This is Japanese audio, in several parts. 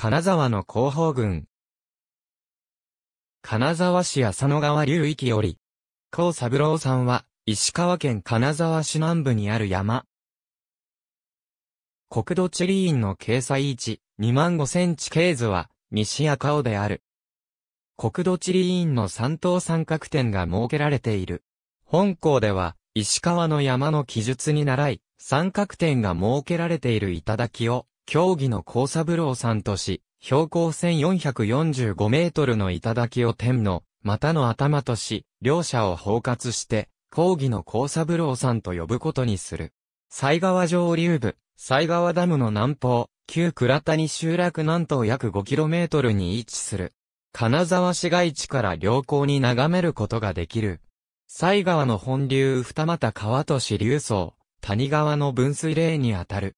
金沢の広報軍。金沢市浅野川流域より、高三郎さんは、石川県金沢市南部にある山。国土地理院の掲載位置、2万5センチ経図は、西赤尾である。国土地理院の三等三角点が設けられている。本校では、石川の山の記述に習い、三角点が設けられている頂を、競技の高三郎んとし、標高1445メートルの頂を天の、またの頭とし、両者を包括して、講議の高三郎んと呼ぶことにする。西川上流部、西川ダムの南方、旧倉谷集落南東約5トルに位置する。金沢市街地から良好に眺めることができる。西川の本流二股川と支流層、谷川の分水嶺にあたる。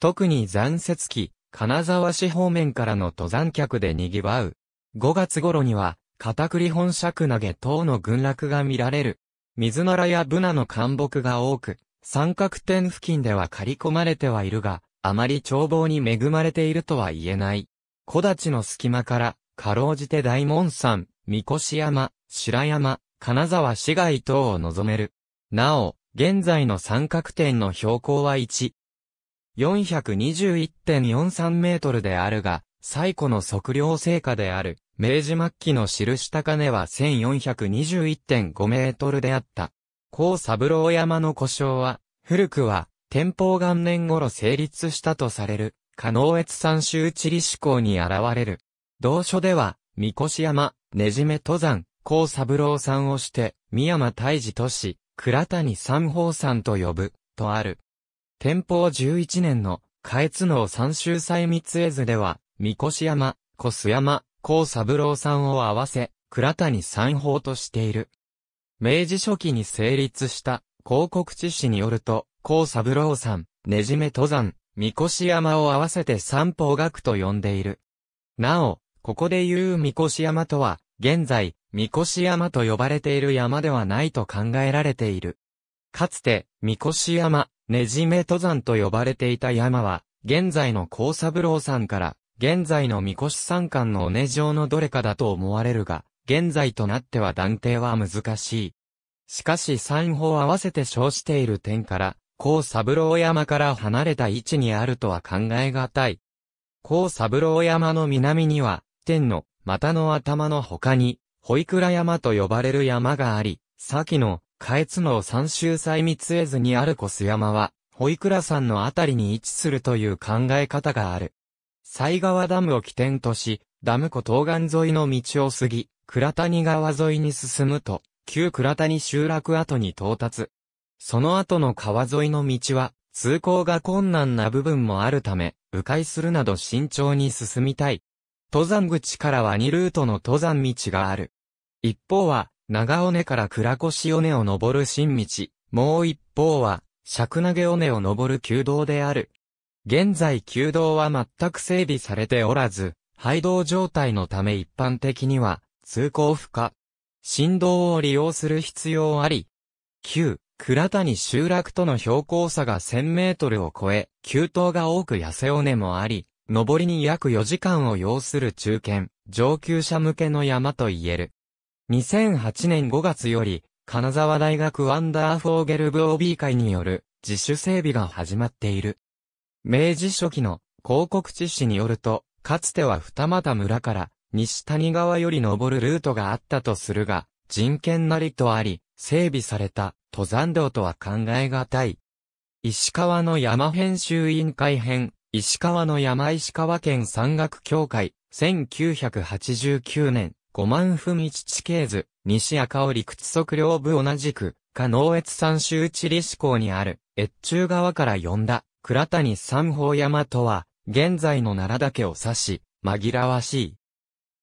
特に残雪期、金沢市方面からの登山客で賑わう。5月頃には、片栗本尺投げ等の群落が見られる。水ならやブナの干木が多く、三角点付近では刈り込まれてはいるが、あまり眺望に恵まれているとは言えない。木立の隙間から、かろうじて大門山、三越山、白山、金沢市街等を望める。なお、現在の三角点の標高は1、421.43メートルであるが、最古の測量成果である、明治末期の印高値は1421.5メートルであった。高三郎山の故障は、古くは、天保元年頃成立したとされる、可能越山州地理志向に現れる。同書では、三越山、ねじめ登山、高三郎山をして、三山大治都市、倉谷三宝山と呼ぶ、とある。天保11年の、下越能三州祭密絵図では、三越山、小須山、高三郎さんを合わせ、倉谷三宝としている。明治初期に成立した、広告知事によると、高三郎さん、ねじめ登山、三越山を合わせて三宝学と呼んでいる。なお、ここで言う三越山とは、現在、三越山と呼ばれている山ではないと考えられている。かつて、三越山、ねじめ登山と呼ばれていた山は、現在の高三郎山から、現在の三越山間の尾根状のどれかだと思われるが、現在となっては断定は難しい。しかし山方合わせて称している点から、高三郎山から離れた位置にあるとは考えがたい。高三郎山の南には、天の、股の頭の他に、保育倉山と呼ばれる山があり、先の、下越の三州祭密絵図にある小須山は、保育ラ山のあたりに位置するという考え方がある。西川ダムを起点とし、ダム湖東岸沿いの道を過ぎ、倉谷川沿いに進むと、旧倉谷集落跡に到達。その後の川沿いの道は、通行が困難な部分もあるため、迂回するなど慎重に進みたい。登山口からは2ルートの登山道がある。一方は、長尾根から倉越尾根を登る新道、もう一方は、尺投げ尾根を登る旧道である。現在旧道は全く整備されておらず、廃道状態のため一般的には、通行不可。振動を利用する必要あり。旧、倉谷集落との標高差が1000メートルを超え、旧道が多く痩せ尾根もあり、登りに約4時間を要する中堅、上級者向けの山と言える。2008年5月より、金沢大学ワンダーフォーゲルブ OB 会による自主整備が始まっている。明治初期の広告知事によると、かつては二俣村から西谷川より登るルートがあったとするが、人権なりとあり、整備された登山道とは考えがたい。石川の山編集委員会編、石川の山石川県山岳協会、1989年、五万分一地形図、西赤尾陸地測量部同じく、加農越山州地理志向にある、越中川から呼んだ、倉谷三宝山とは、現在の奈良岳を指し、紛らわしい。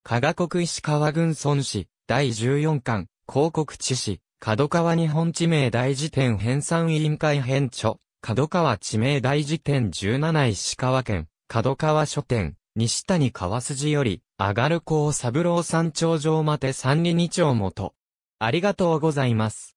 加賀国石川郡村市、第14巻、広告地市、角川日本地名大辞典編纂委員会編著、角川地名大辞典17石川県、角川書店、西谷川筋より、上がる高三郎山頂上まで三里二丁元。ありがとうございます。